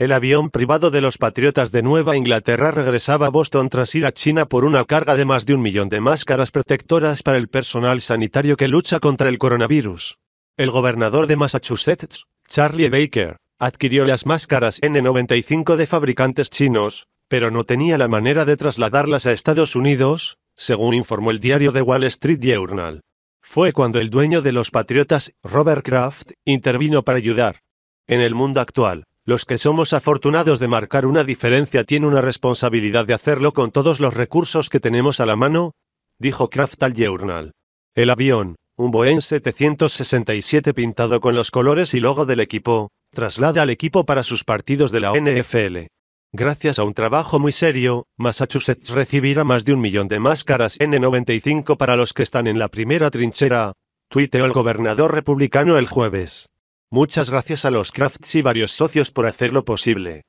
El avión privado de los Patriotas de Nueva Inglaterra regresaba a Boston tras ir a China por una carga de más de un millón de máscaras protectoras para el personal sanitario que lucha contra el coronavirus. El gobernador de Massachusetts, Charlie Baker, adquirió las máscaras N95 de fabricantes chinos, pero no tenía la manera de trasladarlas a Estados Unidos, según informó el diario The Wall Street Journal. Fue cuando el dueño de los Patriotas, Robert Kraft, intervino para ayudar. En el mundo actual, los que somos afortunados de marcar una diferencia tienen una responsabilidad de hacerlo con todos los recursos que tenemos a la mano, dijo Kraft al Journal. El avión, un Boeing 767 pintado con los colores y logo del equipo, traslada al equipo para sus partidos de la NFL. Gracias a un trabajo muy serio, Massachusetts recibirá más de un millón de máscaras N95 para los que están en la primera trinchera, tuiteó el gobernador republicano el jueves. Muchas gracias a los Crafts y varios socios por hacerlo posible.